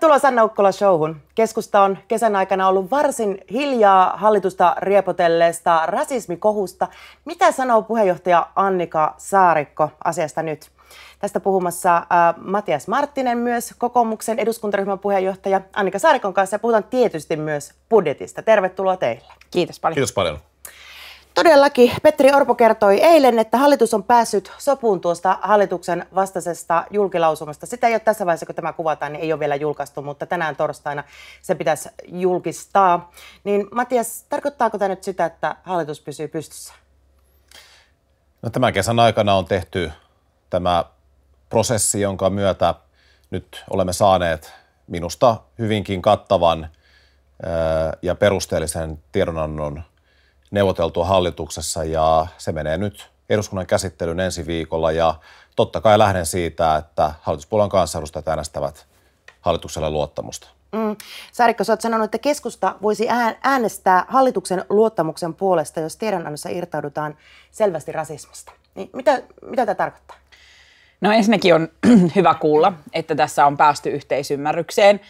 Tervetuloa Sanna Ukkola showhun. Keskusta on kesän aikana ollut varsin hiljaa hallitusta riepotelleesta rasismikohusta. Mitä sanoo puheenjohtaja Annika Saarikko asiasta nyt? Tästä puhumassa äh, Matias Marttinen myös, kokoomuksen eduskuntaryhmän puheenjohtaja Annika Saarikon kanssa. Ja puhutaan tietysti myös budjetista. Tervetuloa teille. Kiitos paljon. Kiitos paljon. Todellakin Petri Orpo kertoi eilen, että hallitus on päässyt sopuun tuosta hallituksen vastaisesta julkilausumasta. Sitä ei ole tässä vaiheessa, kun tämä kuvataan, niin ei ole vielä julkaistu, mutta tänään torstaina se pitäisi julkistaa. Niin Matias, tarkoittaako tämä nyt sitä, että hallitus pysyy pystyssä? No, tämän kesän aikana on tehty tämä prosessi, jonka myötä nyt olemme saaneet minusta hyvinkin kattavan ja perusteellisen tiedonannon – neuvoteltua hallituksessa ja se menee nyt eduskunnan käsittelyn ensi viikolla ja totta kai lähden siitä, että hallituspuolueen kansanedustajat äänestävät hallitukselle luottamusta. Mm. Saarikko, sä oot sanonut, että keskusta voisi äänestää hallituksen luottamuksen puolesta, jos tiedonannossa irtaudutaan selvästi rasismista. Niin mitä, mitä tämä tarkoittaa? No ensinnäkin on hyvä kuulla, että tässä on päästy yhteisymmärrykseen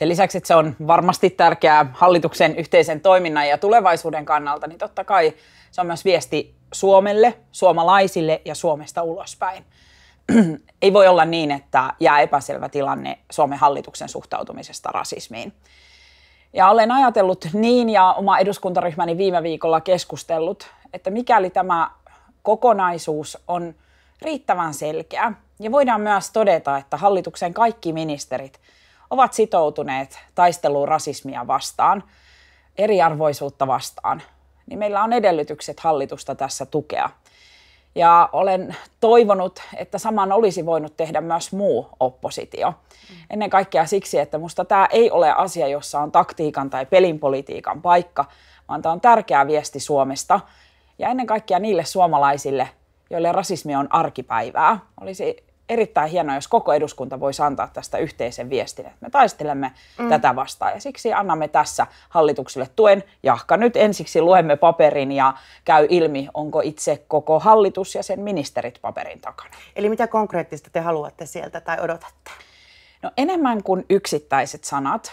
sen lisäksi, että se on varmasti tärkeää hallituksen yhteisen toiminnan ja tulevaisuuden kannalta, niin totta kai se on myös viesti Suomelle, suomalaisille ja Suomesta ulospäin. Ei voi olla niin, että jää epäselvä tilanne Suomen hallituksen suhtautumisesta rasismiin. Ja olen ajatellut niin ja oma eduskuntaryhmäni viime viikolla keskustellut, että mikäli tämä kokonaisuus on riittävän selkeä, ja voidaan myös todeta, että hallituksen kaikki ministerit – ovat sitoutuneet taisteluun rasismia vastaan, eriarvoisuutta vastaan, niin meillä on edellytykset hallitusta tässä tukea. Ja olen toivonut, että saman olisi voinut tehdä myös muu oppositio. Mm. Ennen kaikkea siksi, että minusta tämä ei ole asia, jossa on taktiikan tai pelinpolitiikan paikka, vaan tämä on tärkeä viesti Suomesta ja ennen kaikkea niille suomalaisille, joille rasismi on arkipäivää. Olisi erittäin hienoa, jos koko eduskunta voisi antaa tästä yhteisen viestin, että me taistelemme mm. tätä vastaan. Ja siksi annamme tässä hallitukselle tuen. Jahka nyt ensiksi luemme paperin ja käy ilmi, onko itse koko hallitus ja sen ministerit paperin takana. Eli mitä konkreettista te haluatte sieltä tai odotatte? No enemmän kuin yksittäiset sanat.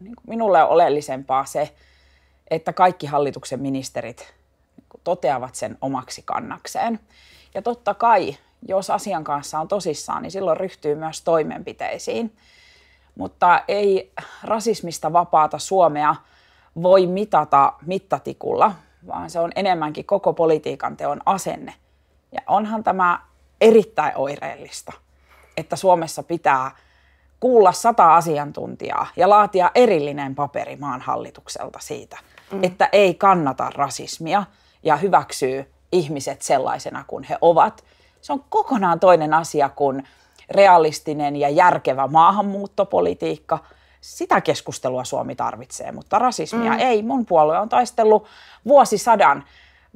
Niin minulle on oleellisempaa se, että kaikki hallituksen ministerit toteavat sen omaksi kannakseen. Ja totta kai jos asian kanssa on tosissaan, niin silloin ryhtyy myös toimenpiteisiin. Mutta ei rasismista vapaata Suomea voi mitata mittatikulla, vaan se on enemmänkin koko politiikan teon asenne. Ja onhan tämä erittäin oireellista, että Suomessa pitää kuulla sata asiantuntijaa ja laatia erillinen paperi maan hallitukselta siitä, mm. että ei kannata rasismia ja hyväksyy ihmiset sellaisena kuin he ovat – se on kokonaan toinen asia kuin realistinen ja järkevä maahanmuuttopolitiikka. Sitä keskustelua Suomi tarvitsee, mutta rasismia mm. ei. Mun puolue on taistellut vuosisadan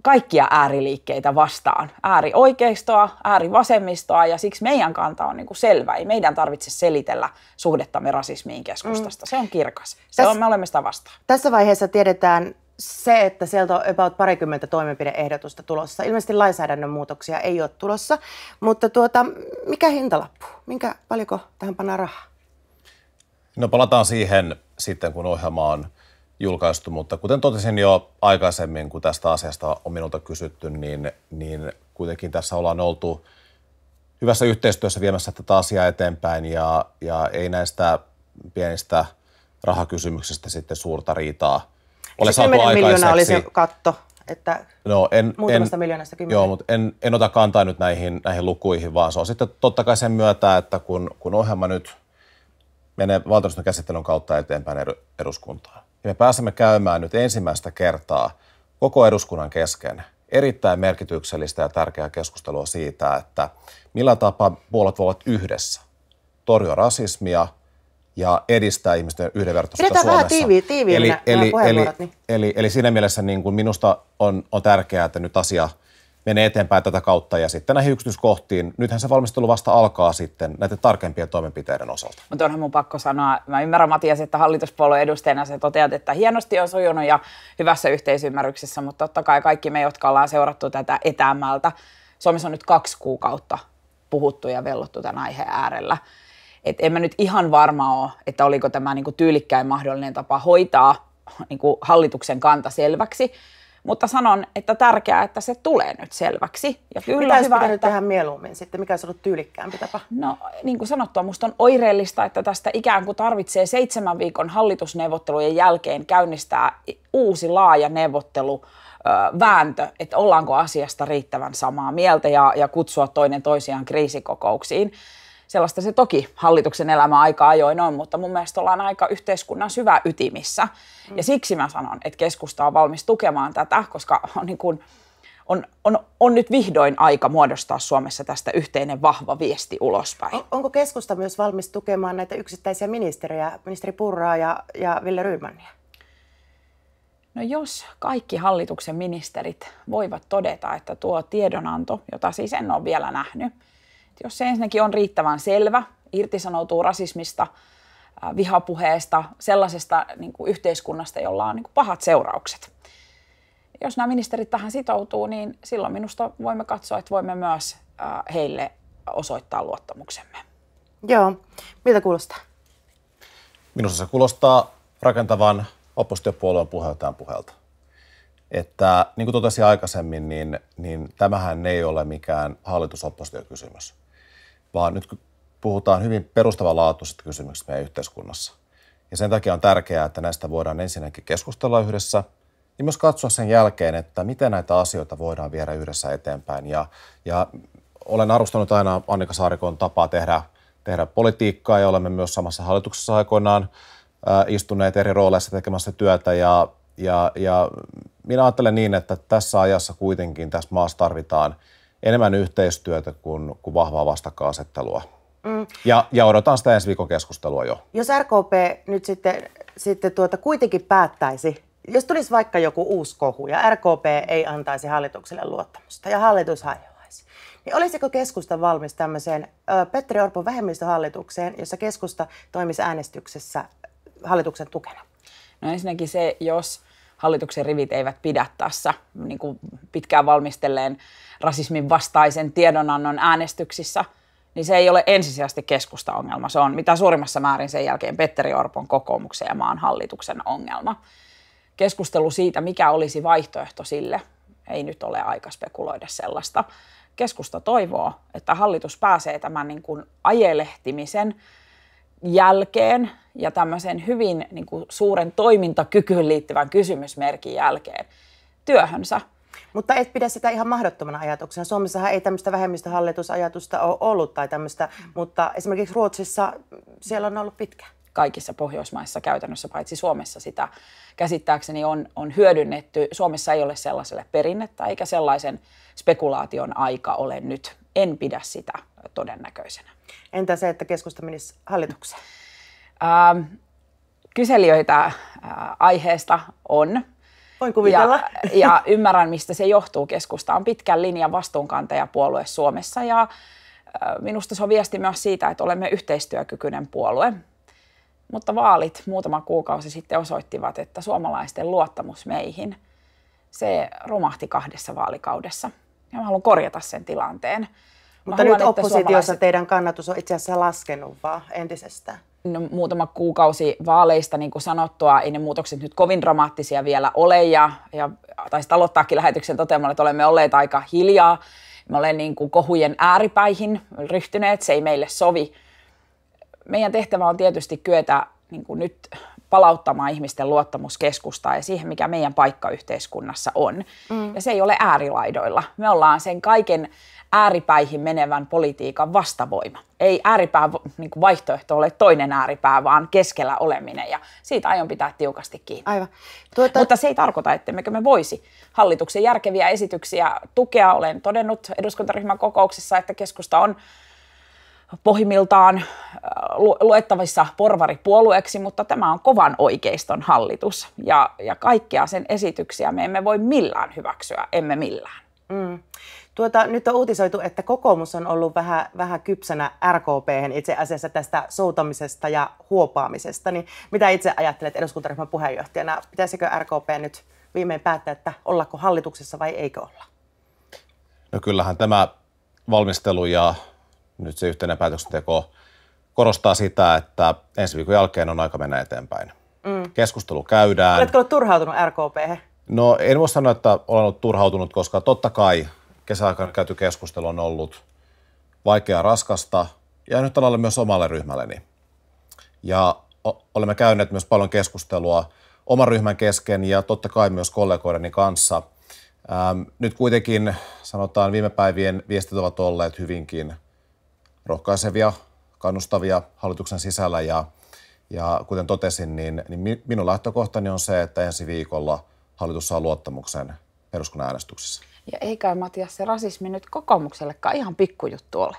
kaikkia ääriliikkeitä vastaan. Äärioikeistoa, äärivasemmistoa ja siksi meidän kanta on niinku selvä. Ei meidän tarvitse selitellä suhdettamme rasismiin keskustasta. Mm. Se on kirkas. Se Täs, on, me olemme sitä vastaan. Tässä vaiheessa tiedetään se, että sieltä on about parikymmentä toimenpideehdotusta tulossa. Ilmeisesti lainsäädännön muutoksia ei ole tulossa, mutta tuota, mikä hintalappu? Minkä, paljonko tähän panna rahaa? No palataan siihen sitten, kun ohjelma on julkaistu, mutta kuten totesin jo aikaisemmin, kun tästä asiasta on minulta kysytty, niin, niin kuitenkin tässä ollaan oltu hyvässä yhteistyössä viemässä tätä asiaa eteenpäin ja, ja ei näistä pienistä rahakysymyksistä sitten suurta riitaa – ole siis saatu 10 miljoonaa oli se katto, että no, en, muutamasta en, miljoonasta kymmenen. Joo, mutta en, en ota kantaa nyt näihin, näihin lukuihin, vaan se on sitten totta kai sen myötä, että kun, kun ohjelma nyt menee valtuuston käsittelyn kautta eteenpäin eduskuntaan, niin me pääsemme käymään nyt ensimmäistä kertaa koko eduskunnan kesken erittäin merkityksellistä ja tärkeää keskustelua siitä, että millä tapaa puolet voivat yhdessä torjua rasismia – ja edistää ihmisten yhdenvertaisuutta Pidetään Suomessa. Pidetään vähän tiivi, eli, nämä, eli, nämä eli, niin. eli, eli siinä mielessä niin kuin minusta on, on tärkeää, että nyt asia menee eteenpäin tätä kautta ja sitten näihin yksityiskohtiin. Nythän se valmistelu vasta alkaa sitten näiden tarkempien toimenpiteiden osalta. Mutta onhan mun pakko sanoa, mä ymmärrän Matias, että hallituspuolueen edustajana se toteat, että hienosti on sujunut ja hyvässä yhteisymmärryksessä, mutta totta kai kaikki me, jotka ollaan seurattu tätä etämältä, Suomessa on nyt kaksi kuukautta puhuttu ja vellottu tämän aiheen äärellä. Et en mä nyt ihan varma ole, että oliko tämä niin tyylikkäin mahdollinen tapa hoitaa niin hallituksen kanta selväksi, mutta sanon, että tärkeää, että se tulee nyt selväksi. Ja kyllä Mitä olisi että... tähän mieluummin sitten? Mikä olisi ollut tyylikkäämpi tapa? No niin kuin sanottua, minusta on oireellista, että tästä ikään kuin tarvitsee seitsemän viikon hallitusneuvottelujen jälkeen käynnistää uusi laaja neuvottelu vääntö, että ollaanko asiasta riittävän samaa mieltä ja, ja kutsua toinen toisiaan kriisikokouksiin sellaista se toki hallituksen elämä aika ajoin on, mutta mun mielestä ollaan aika yhteiskunnan syvä ytimissä. Mm. Ja siksi mä sanon, että keskusta on valmis tukemaan tätä, koska on niin kuin, on, on, on nyt vihdoin aika muodostaa Suomessa tästä yhteinen vahva viesti ulospäin. On, onko keskusta myös valmis tukemaan näitä yksittäisiä ministeriä, ministeri Purraa ja, ja Ville Ryhmänniä? No jos kaikki hallituksen ministerit voivat todeta, että tuo tiedonanto, jota siis en ole vielä nähnyt, jos se ensinnäkin on riittävän selvä, irtisanoutuu rasismista, vihapuheesta, sellaisesta niin kuin yhteiskunnasta, jolla on niin kuin pahat seuraukset. Jos nämä ministerit tähän sitoutuu, niin silloin minusta voimme katsoa, että voimme myös heille osoittaa luottamuksemme. Joo. Miltä kuulostaa? Minusta se kuulostaa rakentavan oppositiopuolueen puheeltaan puhelta. Että niin kuin totesin aikaisemmin, niin, niin tämähän ei ole mikään hallitus vaan nyt kun puhutaan hyvin perustavanlaatuisista kysymyksistä meidän yhteiskunnassa. Ja sen takia on tärkeää, että näistä voidaan ensinnäkin keskustella yhdessä ja niin myös katsoa sen jälkeen, että miten näitä asioita voidaan viedä yhdessä eteenpäin. Ja, ja olen arvostanut aina Annika Saarikon tapaa tehdä, tehdä politiikkaa ja olemme myös samassa hallituksessa aikoinaan äh, istuneet eri rooleissa tekemässä työtä ja, ja, ja minä ajattelen niin, että tässä ajassa kuitenkin tässä maassa tarvitaan – enemmän yhteistyötä kuin, kuin vahvaa vastakkainasettelua. Mm. Ja, ja odotan sitä ensi viikon keskustelua jo. Jos RKP nyt sitten, sitten tuota kuitenkin päättäisi, jos tulisi vaikka joku uusi kohu ja RKP ei antaisi hallitukselle luottamusta ja hallitus hajoaisi, niin olisiko keskusta valmis tämmöiseen Petri Petteri Orpon vähemmistöhallitukseen, jossa keskusta toimisi äänestyksessä hallituksen tukena? No ensinnäkin se, jos hallituksen rivit eivät pidä tässä niin kuin pitkään valmistelleen rasismin vastaisen tiedonannon äänestyksissä, niin se ei ole ensisijaisesti keskusta ongelma. Se on mitä suurimmassa määrin sen jälkeen Petteri Orpon kokoomuksen ja maan hallituksen ongelma. Keskustelu siitä, mikä olisi vaihtoehto sille, ei nyt ole aika spekuloida sellaista. Keskusta toivoo, että hallitus pääsee tämän niin kuin ajelehtimisen jälkeen ja tämmöisen hyvin niin kuin suuren toimintakykyyn liittyvän kysymysmerkin jälkeen työhönsä. Mutta et pidä sitä ihan mahdottomana ajatuksena. Suomessahan ei tämmöistä vähemmistöhallitusajatusta ole ollut tai tämmöistä, mutta esimerkiksi Ruotsissa siellä on ollut pitkään kaikissa Pohjoismaissa käytännössä, paitsi Suomessa sitä käsittääkseni on, on hyödynnetty. Suomessa ei ole sellaiselle perinnettä eikä sellaisen spekulaation aika ole nyt. En pidä sitä todennäköisenä. Entä se, että keskusta menisi hallitukseen? Ähm, kyselijöitä äh, aiheesta on. Voin kuvitella. Ja, ja ymmärrän, mistä se johtuu. Keskusta on pitkän linjan vastuunkantajapuolue Suomessa ja äh, Minusta se on viesti myös siitä, että olemme yhteistyökykyinen puolue. Mutta vaalit muutama kuukausi sitten osoittivat, että suomalaisten luottamus meihin, se romahti kahdessa vaalikaudessa. Ja mä haluan korjata sen tilanteen. Mutta haluan, nyt oppositiossa suomalaiset... teidän kannatus on itse asiassa laskenut vaan entisestään. No, muutama kuukausi vaaleista, niin kuin sanottua, ei ne muutokset nyt kovin dramaattisia vielä ole. Ja, ja taisin aloittaakin lähetyksen toteamalla, että olemme olleet aika hiljaa. Me olemme niin kuin kohujen ääripäihin ryhtyneet, se ei meille sovi meidän tehtävä on tietysti kyetä niin kuin nyt palauttamaan ihmisten luottamuskeskustaa ja siihen, mikä meidän paikka yhteiskunnassa on. Mm. Ja se ei ole äärilaidoilla. Me ollaan sen kaiken ääripäihin menevän politiikan vastavoima. Ei ääripää niin kuin vaihtoehto ole toinen ääripää, vaan keskellä oleminen ja siitä aion pitää tiukasti kiinni. Aivan. Tuota... Mutta se ei tarkoita, ettemmekö me voisi hallituksen järkeviä esityksiä tukea. Olen todennut eduskuntaryhmän kokouksessa, että keskusta on pohjimmiltaan äh, luettavissa porvaripuolueeksi, mutta tämä on kovan oikeiston hallitus ja, ja kaikkia sen esityksiä me emme voi millään hyväksyä, emme millään. Mm. Tuota, nyt on uutisoitu, että kokoomus on ollut vähän, vähän kypsänä RKP itse asiassa tästä soutamisesta ja huopaamisesta. Niin mitä itse ajattelet eduskuntaryhmän puheenjohtajana? Pitäisikö RKP nyt viimein päättää, että ollako hallituksessa vai eikö olla? No kyllähän tämä valmistelu ja nyt se yhteinen päätöksenteko korostaa sitä, että ensi viikon jälkeen on aika mennä eteenpäin. Mm. Keskustelu käydään. Oletko ollut turhautunut RKP? No en voi sanoa, että olen ollut turhautunut, koska totta kai kesäaikana käyty keskustelu on ollut vaikeaa raskasta ja nyt alalle myös omalle ryhmälleni. Ja olemme käyneet myös paljon keskustelua oman ryhmän kesken ja totta kai myös kollegoideni kanssa. Ähm, nyt kuitenkin sanotaan viime päivien viestit ovat olleet hyvinkin – rohkaisevia, kannustavia hallituksen sisällä ja, ja kuten totesin, niin, niin minun lähtökohtani on se, että ensi viikolla hallitus saa luottamuksen eduskunnan äänestyksessä. Ja eikä Matias se rasismi nyt kokoomuksellekaan ihan pikkujuttu ole.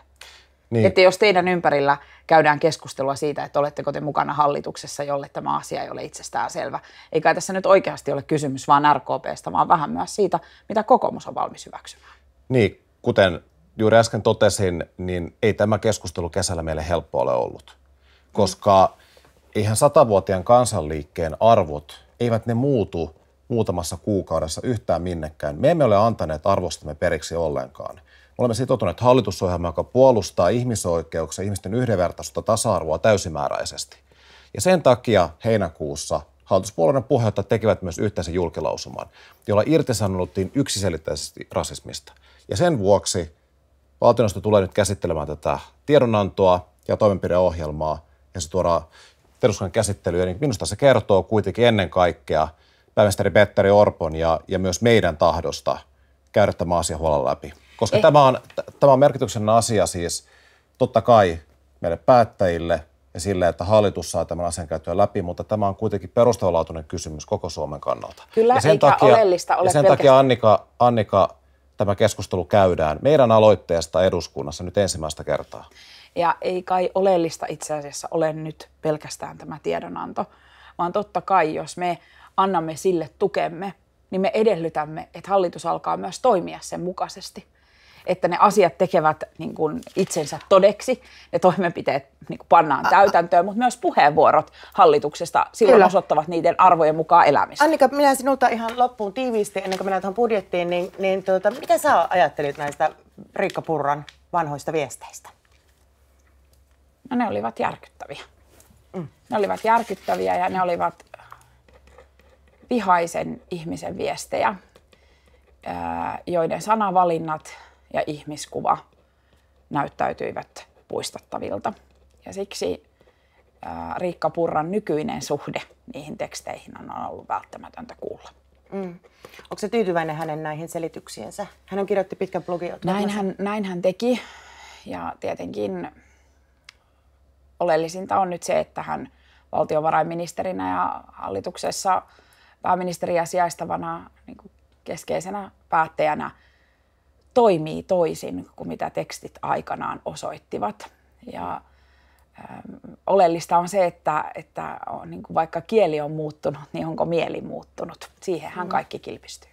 Niin. Että jos teidän ympärillä käydään keskustelua siitä, että oletteko te mukana hallituksessa, jolle tämä asia ei ole itsestään selvä. Eikä tässä nyt oikeasti ole kysymys vaan RKPstä, vaan vähän myös siitä, mitä kokoomus on valmis hyväksymään. Niin, kuten juuri äsken totesin, niin ei tämä keskustelu kesällä meille helppo ole ollut, koska eihän satavuotiaan kansanliikkeen arvot, eivät ne muutu muutamassa kuukaudessa yhtään minnekään. Me emme ole antaneet arvostamme periksi ollenkaan. Me olemme sitoutuneet hallitusohjelmaan, joka puolustaa ihmisoikeuksia, ihmisten yhdenvertaisuutta, tasa-arvoa täysimääräisesti. Ja sen takia heinäkuussa hallituspuolueiden puheenjohtajat tekivät myös yhteisen julkilausuman, jolla irtisanottiin yksiselitteisesti rasismista. Ja sen vuoksi Valtioneuvosto tulee nyt käsittelemään tätä tiedonantoa ja toimenpideohjelmaa ja se tuodaan eduskunnan käsittelyyn. Niin minusta se kertoo kuitenkin ennen kaikkea pääministeri Petteri Orpon ja, ja myös meidän tahdosta käydä tämä asia huolella läpi. Koska eh. tämä, on, tämä on merkityksen asia siis totta kai meille päättäjille ja sille, että hallitus saa tämän asian käyttöön läpi, mutta tämä on kuitenkin perustavanlaatuinen kysymys koko Suomen kannalta. Kyllä, ja sen eikä takia, oleellista ole ja sen pelkästään. takia Annika, Annika tämä keskustelu käydään meidän aloitteesta eduskunnassa nyt ensimmäistä kertaa. Ja ei kai oleellista itse asiassa ole nyt pelkästään tämä tiedonanto, vaan totta kai, jos me annamme sille tukemme, niin me edellytämme, että hallitus alkaa myös toimia sen mukaisesti että ne asiat tekevät niin kuin itsensä todeksi, ne toimenpiteet niin kuin pannaan täytäntöön, mutta myös puheenvuorot hallituksesta silloin Kyllä. osoittavat niiden arvojen mukaan elämistä. Annika, minä sinulta ihan loppuun tiiviisti, ennen kuin mennään tuohon budjettiin, niin, niin tuota, mitä sä ajattelit näistä Riikka Purran vanhoista viesteistä? No ne olivat järkyttäviä. Mm. Ne olivat järkyttäviä ja ne olivat äh, vihaisen ihmisen viestejä, äh, joiden sanavalinnat – ja ihmiskuva näyttäytyivät puistattavilta. Ja siksi Riikka Purran nykyinen suhde niihin teksteihin on ollut välttämätöntä kuulla. Mm. Onko se tyytyväinen hänen näihin selityksiinsä? Hän on kirjoitti pitkän blogin. Näin hän, näin hän teki ja tietenkin oleellisinta on nyt se, että hän valtiovarainministerinä ja hallituksessa pääministeriä sijaistavana niin keskeisenä päättäjänä – toimii toisin kuin mitä tekstit aikanaan osoittivat. Ja ähm, oleellista on se, että, että on, niin kuin vaikka kieli on muuttunut, niin onko mieli muuttunut. Siihenhän mm. kaikki kilpistyy.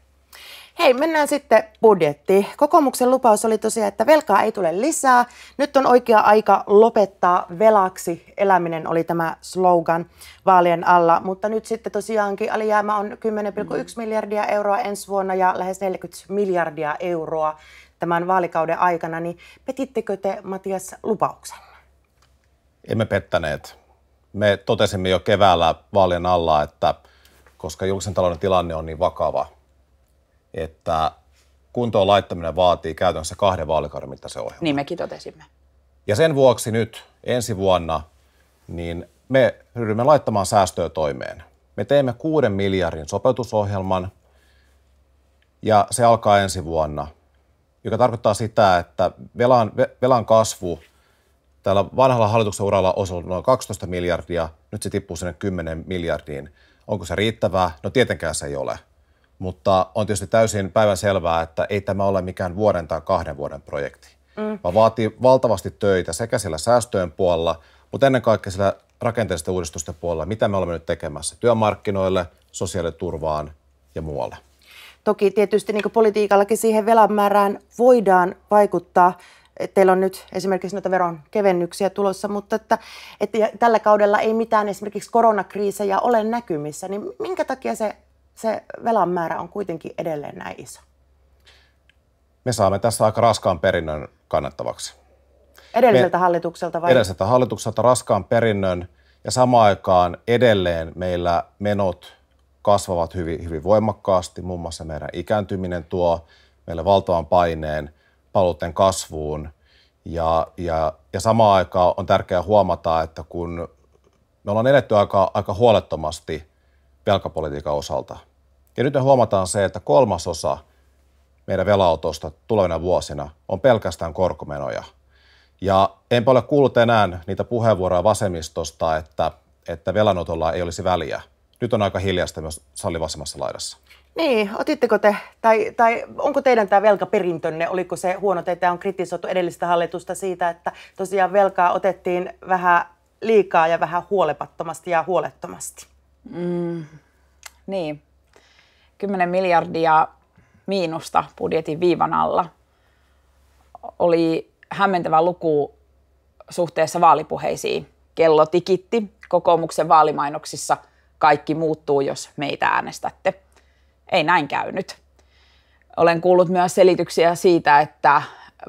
Hei, mennään sitten budjettiin. Kokoomuksen lupaus oli tosiaan, että velkaa ei tule lisää. Nyt on oikea aika lopettaa velaksi eläminen, oli tämä slogan vaalien alla. Mutta nyt sitten tosiaankin alijäämä on 10,1 mm. miljardia euroa ensi vuonna ja lähes 40 miljardia euroa tämän vaalikauden aikana. Niin petittekö te, Matias, lupauksen? Emme pettäneet. Me totesimme jo keväällä vaalien alla, että koska julkisen talouden tilanne on niin vakava – että kuntoon laittaminen vaatii käytännössä kahden vaalikauden mittaisen ohjelman. Niin mekin totesimme. Ja sen vuoksi nyt ensi vuonna niin me ryhdymme laittamaan säästöä toimeen. Me teemme kuuden miljardin sopeutusohjelman ja se alkaa ensi vuonna, joka tarkoittaa sitä, että velan, velan kasvu tällä vanhalla hallituksen uralla on noin 12 miljardia, nyt se tippuu sinne 10 miljardiin. Onko se riittävää? No tietenkään se ei ole. Mutta on tietysti täysin päivän selvää, että ei tämä ole mikään vuoden tai kahden vuoden projekti, mm. vaan vaatii valtavasti töitä sekä siellä säästöjen puolella, mutta ennen kaikkea siellä rakenteellisten uudistusten puolella, mitä me olemme nyt tekemässä työmarkkinoille, sosiaaliturvaan ja muualle. Toki tietysti niin politiikallakin siihen velan määrään voidaan vaikuttaa. Teillä on nyt esimerkiksi noita veron kevennyksiä tulossa, mutta että, että tällä kaudella ei mitään esimerkiksi koronakriisejä ole näkymissä, niin minkä takia se se velan määrä on kuitenkin edelleen näin iso. Me saamme tässä aika raskaan perinnön kannattavaksi. Edelliseltä me, hallitukselta vai? Edelliseltä hallitukselta raskaan perinnön ja samaan aikaan edelleen meillä menot kasvavat hyvin, hyvin voimakkaasti. Muun muassa meidän ikääntyminen tuo meille valtavan paineen palveluiden kasvuun. Ja, ja, ja samaan aikaan on tärkeää huomata, että kun me ollaan eletty aika, aika huolettomasti velkapolitiikan osalta. Ja nyt me huomataan se, että kolmasosa meidän velautosta tulevina vuosina on pelkästään korkomenoja. Ja en ole kuullut enää niitä puheenvuoroja vasemmistosta, että, että velanotolla ei olisi väliä. Nyt on aika hiljaista myös salli vasemmassa laidassa. Niin, otitteko te, tai, tai onko teidän tämä velkaperintönne, oliko se huono, teitä on kritisoitu edellistä hallitusta siitä, että tosiaan velkaa otettiin vähän liikaa ja vähän huolepattomasti ja huolettomasti? Mm, niin, 10 miljardia miinusta budjetin viivan alla oli hämmentävä luku suhteessa vaalipuheisiin. Kello tikitti kokoomuksen vaalimainoksissa kaikki muuttuu, jos meitä äänestätte. Ei näin käynyt. Olen kuullut myös selityksiä siitä, että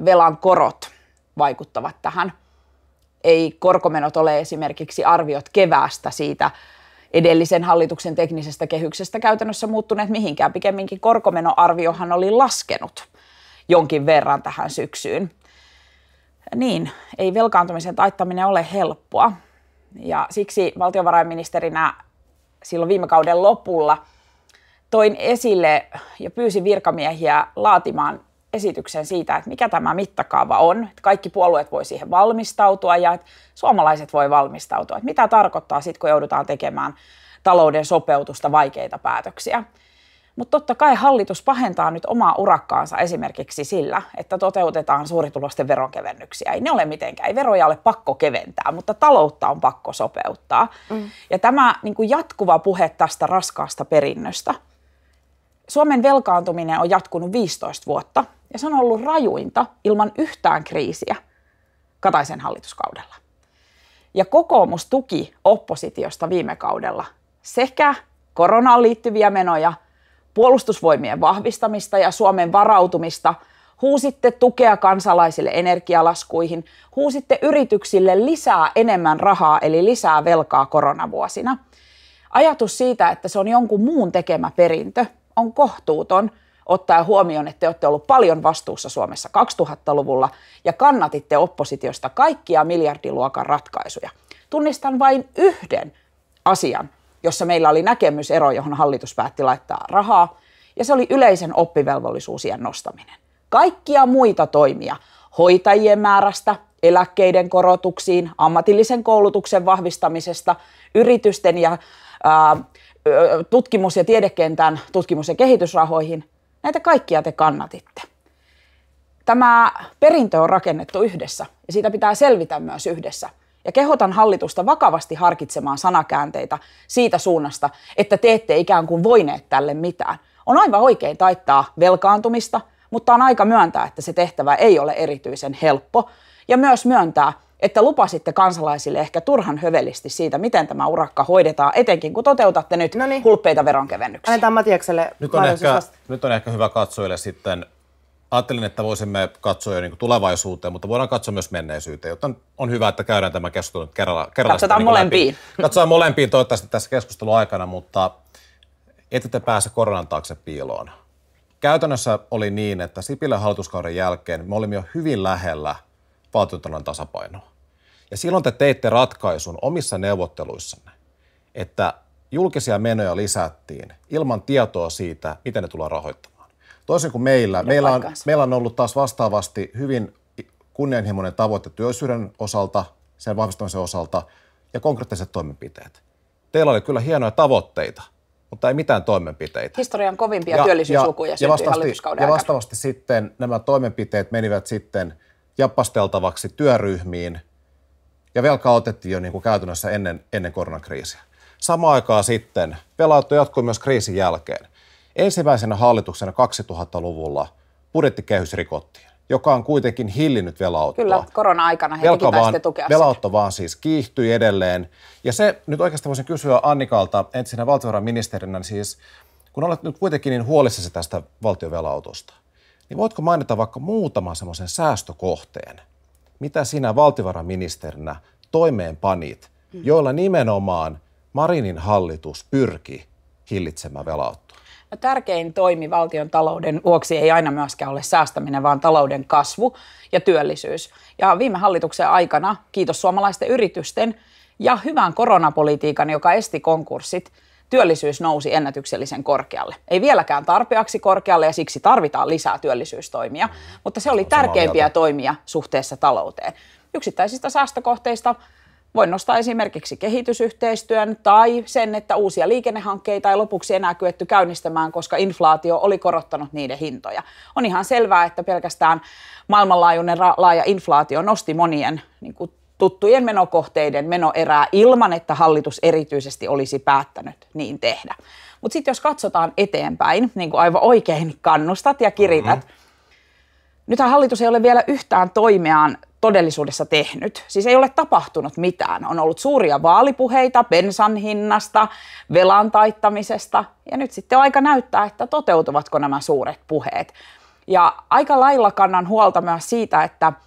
velan korot vaikuttavat tähän. Ei korkomenot ole esimerkiksi arviot keväästä siitä, edellisen hallituksen teknisestä kehyksestä käytännössä muuttuneet mihinkään. Pikemminkin korkomenoarviohan oli laskenut jonkin verran tähän syksyyn. Niin, ei velkaantumisen taittaminen ole helppoa. Ja siksi valtiovarainministerinä silloin viime kauden lopulla toin esille ja pyysin virkamiehiä laatimaan esityksen siitä, että mikä tämä mittakaava on. Että kaikki puolueet voi siihen valmistautua ja että suomalaiset voi valmistautua. Että mitä tarkoittaa sitten, kun joudutaan tekemään talouden sopeutusta vaikeita päätöksiä. Mutta totta kai hallitus pahentaa nyt omaa urakkaansa esimerkiksi sillä, että toteutetaan suuritulosten veronkevennyksiä. Ei ne ole mitenkään, ei veroja ole pakko keventää, mutta taloutta on pakko sopeuttaa. Mm. Ja tämä niin kuin jatkuva puhe tästä raskaasta perinnöstä – Suomen velkaantuminen on jatkunut 15 vuotta ja se on ollut rajuinta ilman yhtään kriisiä Kataisen hallituskaudella. Ja kokoomus tuki oppositiosta viime kaudella sekä koronaan liittyviä menoja, puolustusvoimien vahvistamista ja Suomen varautumista, huusitte tukea kansalaisille energialaskuihin, huusitte yrityksille lisää enemmän rahaa eli lisää velkaa koronavuosina. Ajatus siitä, että se on jonkun muun tekemä perintö – on kohtuuton ottaa huomioon, että te olette ollut paljon vastuussa Suomessa 2000-luvulla ja kannatitte oppositiosta kaikkia miljardiluokan ratkaisuja. Tunnistan vain yhden asian, jossa meillä oli näkemysero, johon hallitus päätti laittaa rahaa, ja se oli yleisen oppivelvollisuusien nostaminen. Kaikkia muita toimia, hoitajien määrästä, eläkkeiden korotuksiin, ammatillisen koulutuksen vahvistamisesta, yritysten ja ää, tutkimus- ja tiedekentän tutkimus- ja kehitysrahoihin. Näitä kaikkia te kannatitte. Tämä perintö on rakennettu yhdessä ja siitä pitää selvitä myös yhdessä. Ja kehotan hallitusta vakavasti harkitsemaan sanakäänteitä siitä suunnasta, että te ette ikään kuin voineet tälle mitään. On aivan oikein taittaa velkaantumista, mutta on aika myöntää, että se tehtävä ei ole erityisen helppo. Ja myös myöntää, että lupasitte kansalaisille ehkä turhan hövelisti siitä, miten tämä urakka hoidetaan, etenkin kun toteutatte nyt Noniin. hulppeita veronkevennyksiä. Annetaan Matiakselle nyt on, ehkä, nyt on ehkä hyvä katsojille sitten, ajattelin, että voisimme katsoa jo niin tulevaisuuteen, mutta voidaan katsoa myös menneisyyteen, joten on hyvä, että käydään tämä keskustelu nyt kerralla. kerralla Katsotaan niin molempiin. Läpi. Katsotaan molempiin toivottavasti tässä keskustelun aikana, mutta ette te pääse koronan taakse piiloon. Käytännössä oli niin, että Sipilän hallituskauden jälkeen me olimme jo hyvin lähellä – valtiontalouden tasapainoa. Ja silloin te teitte ratkaisun omissa neuvotteluissanne, että julkisia menoja lisättiin ilman tietoa siitä, miten ne tullaan rahoittamaan. Toisin kuin meillä, meillä on, meillä on ollut taas vastaavasti hyvin kunnianhimoinen tavoite työllisyyden osalta, sen vahvistamisen osalta ja konkreettiset toimenpiteet. Teillä oli kyllä hienoja tavoitteita, mutta ei mitään toimenpiteitä. Historian kovimpia ja, työllisyyslukuja ja, ja vastaavasti, ja vastaavasti sitten nämä toimenpiteet menivät sitten – jappasteltavaksi työryhmiin ja velkaa otettiin jo niin kuin käytännössä ennen, ennen koronakriisiä. Samaan aikaan sitten velautto jatkui myös kriisin jälkeen. Ensimmäisenä hallituksena 2000-luvulla budjettikehys rikottiin, joka on kuitenkin hillinnyt velauttoa. Kyllä, korona-aikana he Velka vaan, Velautto vaan siis kiihtyi edelleen. Ja se nyt oikeastaan voisin kysyä Annikalta entisenä valtiovarainministerinä, niin siis kun olet nyt kuitenkin niin huolissasi tästä valtiovelautosta niin voitko mainita vaikka muutaman semmoisen säästökohteen, mitä sinä valtiovarainministerinä toimeenpanit, mm. joilla nimenomaan Marinin hallitus pyrki hillitsemään velanottoa? No, tärkein toimi valtion talouden vuoksi ei aina myöskään ole säästäminen, vaan talouden kasvu ja työllisyys. Ja viime hallituksen aikana, kiitos suomalaisten yritysten ja hyvän koronapolitiikan, joka esti konkurssit – työllisyys nousi ennätyksellisen korkealle. Ei vieläkään tarpeaksi korkealle ja siksi tarvitaan lisää työllisyystoimia, mutta se oli tärkeimpiä toimia suhteessa talouteen. Yksittäisistä säästökohteista Voin nostaa esimerkiksi kehitysyhteistyön tai sen, että uusia liikennehankkeita ei lopuksi enää kyetty käynnistämään, koska inflaatio oli korottanut niiden hintoja. On ihan selvää, että pelkästään maailmanlaajuinen ra- laaja inflaatio nosti monien niin kuin, tuttujen menokohteiden menoerää ilman, että hallitus erityisesti olisi päättänyt niin tehdä. Mutta sitten jos katsotaan eteenpäin, niin kuin aivan oikein kannustat ja kirität, mm-hmm. Nythän hallitus ei ole vielä yhtään toimeaan todellisuudessa tehnyt. Siis ei ole tapahtunut mitään. On ollut suuria vaalipuheita bensan hinnasta, velan taittamisesta ja nyt sitten on aika näyttää, että toteutuvatko nämä suuret puheet. Ja aika lailla kannan huolta myös siitä, että –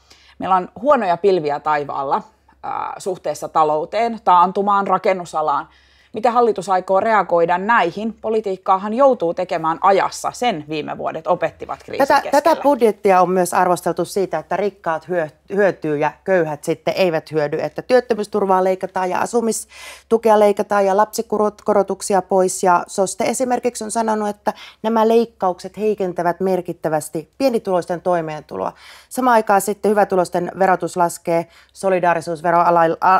Meillä on huonoja pilviä taivaalla äh, suhteessa talouteen, taantumaan, rakennusalaan. Miten hallitus aikoo reagoida näihin? Politiikkaahan joutuu tekemään ajassa, sen viime vuodet opettivat kriisin tätä, tätä budjettia on myös arvosteltu siitä, että rikkaat hyöty hyötyy ja köyhät sitten eivät hyödy, että työttömyysturvaa leikataan ja asumistukea leikataan ja lapsikorotuksia pois ja SOSTE esimerkiksi on sanonut, että nämä leikkaukset heikentävät merkittävästi pienituloisten toimeentuloa. Samaan aikaan sitten hyvätulosten verotus laskee, solidaarisuusvero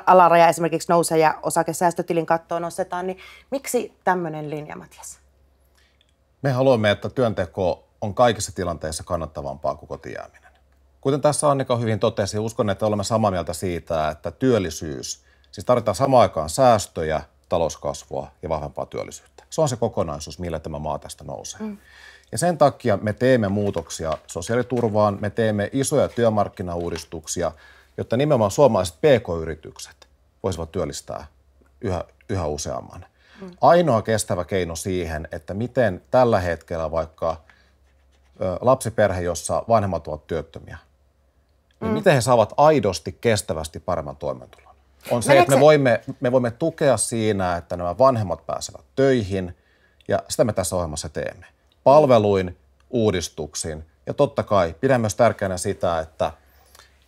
alaraja esimerkiksi nousee ja osakesäästötilin kattoon nostetaan, niin miksi tämmöinen linja, Matias? Me haluamme, että työnteko on kaikissa tilanteissa kannattavampaa kuin kotijääminen. Kuten tässä Annika hyvin totesi, uskon, että olemme samaa mieltä siitä, että työllisyys, siis tarvitaan samaan aikaan säästöjä, talouskasvua ja vahvempaa työllisyyttä. Se on se kokonaisuus, millä tämä maa tästä nousee. Mm. Ja sen takia me teemme muutoksia sosiaaliturvaan, me teemme isoja työmarkkinauudistuksia, jotta nimenomaan suomalaiset PK-yritykset voisivat työllistää yhä, yhä useamman. Mm. Ainoa kestävä keino siihen, että miten tällä hetkellä vaikka lapsiperhe, jossa vanhemmat ovat työttömiä, niin mm. niin miten he saavat aidosti kestävästi paremman toimeentulon? On se, Meneekö että me voimme, me voimme tukea siinä, että nämä vanhemmat pääsevät töihin, ja sitä me tässä ohjelmassa teemme. Palveluin, uudistuksiin ja totta kai pidän myös tärkeänä sitä, että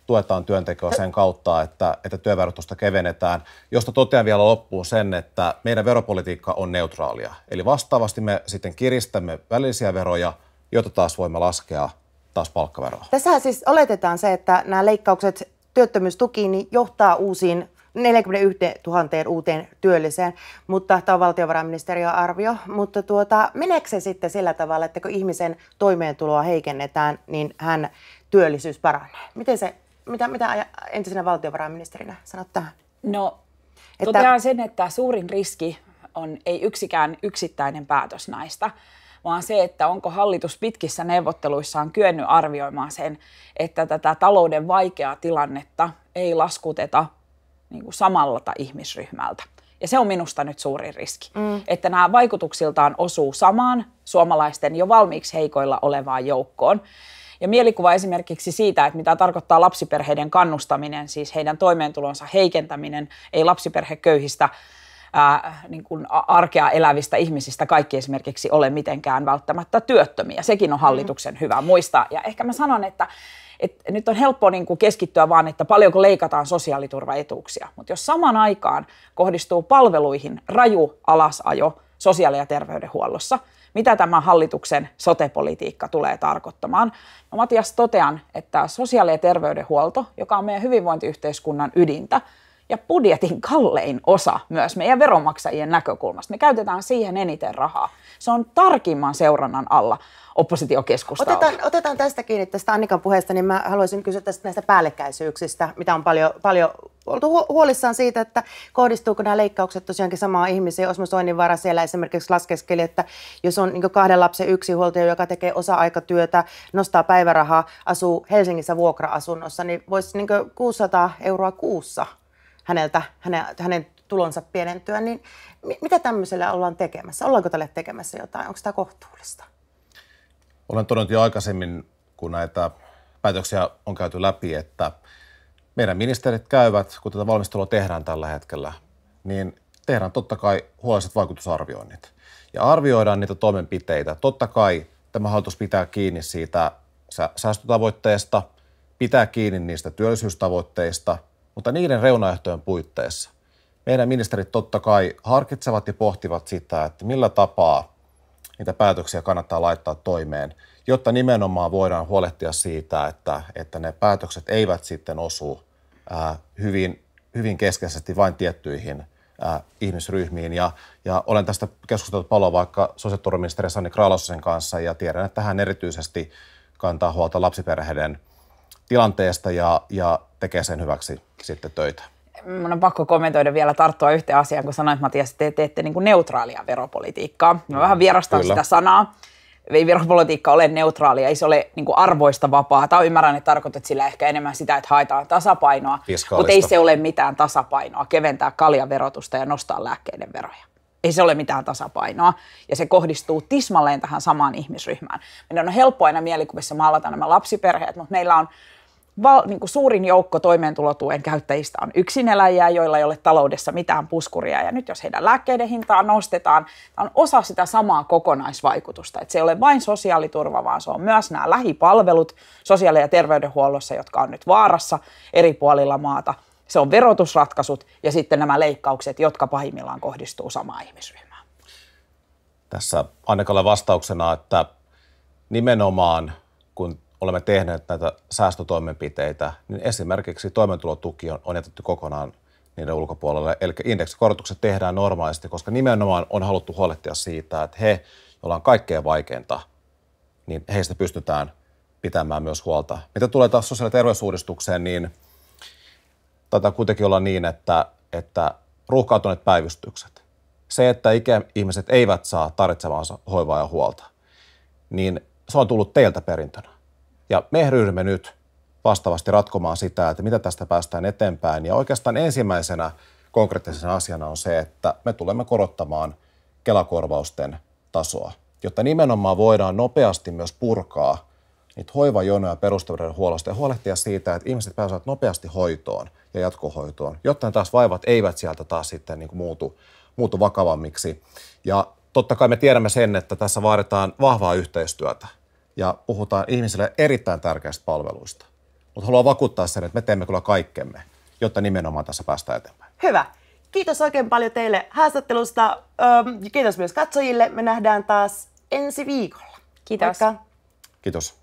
tuetaan työntekoa sen kautta, että, että työverotusta kevennetään, josta totean vielä loppuun sen, että meidän veropolitiikka on neutraalia. Eli vastaavasti me sitten kiristämme välisiä veroja, joita taas voimme laskea taas palkkaveroa. Tässähän siis oletetaan se, että nämä leikkaukset työttömyystukiin niin johtaa uusiin 41 000 uuteen työlliseen, mutta tämä on valtiovarainministeriön arvio. Mutta tuota, meneekö se sitten sillä tavalla, että kun ihmisen toimeentuloa heikennetään, niin hän työllisyys paranee? Miten se, mitä, mitä entisenä valtiovarainministerinä sanot tähän? No, että, totean sen, että suurin riski on ei yksikään yksittäinen päätös näistä, vaan se, että onko hallitus pitkissä neuvotteluissaan kyennyt arvioimaan sen, että tätä talouden vaikeaa tilannetta ei laskuteta niin kuin samalta ihmisryhmältä. Ja se on minusta nyt suuri riski, mm. että nämä vaikutuksiltaan osuu samaan suomalaisten jo valmiiksi heikoilla olevaan joukkoon. Ja mielikuva esimerkiksi siitä, että mitä tarkoittaa lapsiperheiden kannustaminen, siis heidän toimeentulonsa heikentäminen, ei lapsiperheköyhistä ää, niin kuin arkea elävistä ihmisistä kaikki esimerkiksi ole mitenkään välttämättä työttömiä. Sekin on mm. hallituksen hyvä muistaa. Ja ehkä mä sanon, että et nyt on helppo niin kuin keskittyä vaan, että paljonko leikataan sosiaaliturvaetuuksia. Mutta jos samaan aikaan kohdistuu palveluihin raju alasajo sosiaali- ja terveydenhuollossa, mitä tämä hallituksen sotepolitiikka tulee tarkoittamaan. No Matias, totean, että sosiaali- ja terveydenhuolto, joka on meidän hyvinvointiyhteiskunnan ydintä, ja budjetin kallein osa myös meidän veronmaksajien näkökulmasta. Me käytetään siihen eniten rahaa. Se on tarkimman seurannan alla oppositiokeskustelua. Otetaan, otetaan tästä kiinni tästä Annikan puheesta, niin mä haluaisin kysyä tästä näistä päällekkäisyyksistä, mitä on paljon, paljon oltu huolissaan siitä, että kohdistuuko nämä leikkaukset tosiaankin samaan ihmiseen. Osmo Soininvaara siellä esimerkiksi laskeskeli, että jos on niin kahden lapsen huoltaja, joka tekee osa-aikatyötä, nostaa päivärahaa, asuu Helsingissä vuokra-asunnossa, niin voisi niin 600 euroa kuussa häneltä, hänen, hänen tulonsa pienentyä, niin mitä tämmöisellä ollaan tekemässä? Ollaanko tälle tekemässä jotain? Onko tämä kohtuullista? Olen todennut jo aikaisemmin, kun näitä päätöksiä on käyty läpi, että meidän ministerit käyvät, kun tätä valmistelua tehdään tällä hetkellä, niin tehdään totta kai huolelliset vaikutusarvioinnit ja arvioidaan niitä toimenpiteitä. Totta kai tämä hallitus pitää kiinni siitä säästötavoitteesta, pitää kiinni niistä työllisyystavoitteista – mutta niiden reunaehtojen puitteissa meidän ministerit totta kai harkitsevat ja pohtivat sitä, että millä tapaa niitä päätöksiä kannattaa laittaa toimeen, jotta nimenomaan voidaan huolehtia siitä, että, että ne päätökset eivät sitten osu ää, hyvin, hyvin keskeisesti vain tiettyihin ää, ihmisryhmiin. Ja, ja olen tästä keskustellut paljon vaikka sosiaaliturvaministeri Sanni Kralossen kanssa ja tiedän, että hän erityisesti kantaa huolta lapsiperheiden – tilanteesta ja, ja tekee sen hyväksi sitten töitä. Mun on pakko kommentoida vielä tarttua yhteen asiaan, kun sanoit Matias, että te teette niin kuin neutraalia veropolitiikkaa. Mä mm, vähän vierastan Kyllä. sitä sanaa ei veropolitiikka ole neutraalia, ei se ole niin kuin arvoista vapaata. Ymmärrän, että tarkoitat sillä ehkä enemmän sitä, että haetaan tasapainoa, mutta ei se ole mitään tasapainoa keventää kaljaverotusta ja nostaa lääkkeiden veroja. Ei se ole mitään tasapainoa ja se kohdistuu tismalleen tähän samaan ihmisryhmään. Meidän on helppo aina mielikuvissa maalata nämä lapsiperheet, mutta meillä on val, niin kuin suurin joukko toimeentulotuen käyttäjistä on yksineläjiä, joilla ei ole taloudessa mitään puskuria. Ja nyt jos heidän lääkkeiden hintaa nostetaan, on osa sitä samaa kokonaisvaikutusta. Että se ei ole vain sosiaaliturva, vaan se on myös nämä lähipalvelut sosiaali- ja terveydenhuollossa, jotka on nyt vaarassa eri puolilla maata. Se on verotusratkaisut ja sitten nämä leikkaukset, jotka pahimmillaan kohdistuu samaan ihmisryhmään. Tässä Annekalle vastauksena, että nimenomaan kun olemme tehneet näitä säästötoimenpiteitä, niin esimerkiksi toimeentulotuki on, on jätetty kokonaan niiden ulkopuolelle. Eli indeksikorotukset tehdään normaalisti, koska nimenomaan on haluttu huolehtia siitä, että he, joilla on kaikkein vaikeinta, niin heistä pystytään pitämään myös huolta. Mitä tulee taas sosiaali- ja terveysuudistukseen, niin taitaa kuitenkin olla niin, että, että ruuhkautuneet päivystykset, se, että ikäihmiset eivät saa tarvitsemaansa hoivaa ja huolta, niin se on tullut teiltä perintönä. Ja me ryhdymme nyt vastaavasti ratkomaan sitä, että mitä tästä päästään eteenpäin. Ja oikeastaan ensimmäisenä konkreettisena asiana on se, että me tulemme korottamaan Kelakorvausten tasoa, jotta nimenomaan voidaan nopeasti myös purkaa niitä hoivajonoja perusterveydenhuollosta ja huolehtia siitä, että ihmiset pääsevät nopeasti hoitoon ja jatkohoitoon, jotta ne taas vaivat eivät sieltä taas sitten niin kuin muutu, muutu vakavammiksi. Ja totta kai me tiedämme sen, että tässä vaaditaan vahvaa yhteistyötä ja puhutaan ihmisille erittäin tärkeistä palveluista. Mutta haluan vakuuttaa sen, että me teemme kyllä kaikkemme, jotta nimenomaan tässä päästään eteenpäin. Hyvä. Kiitos oikein paljon teille haastattelusta. kiitos myös katsojille. Me nähdään taas ensi viikolla. Kiitos. Moikka. Kiitos.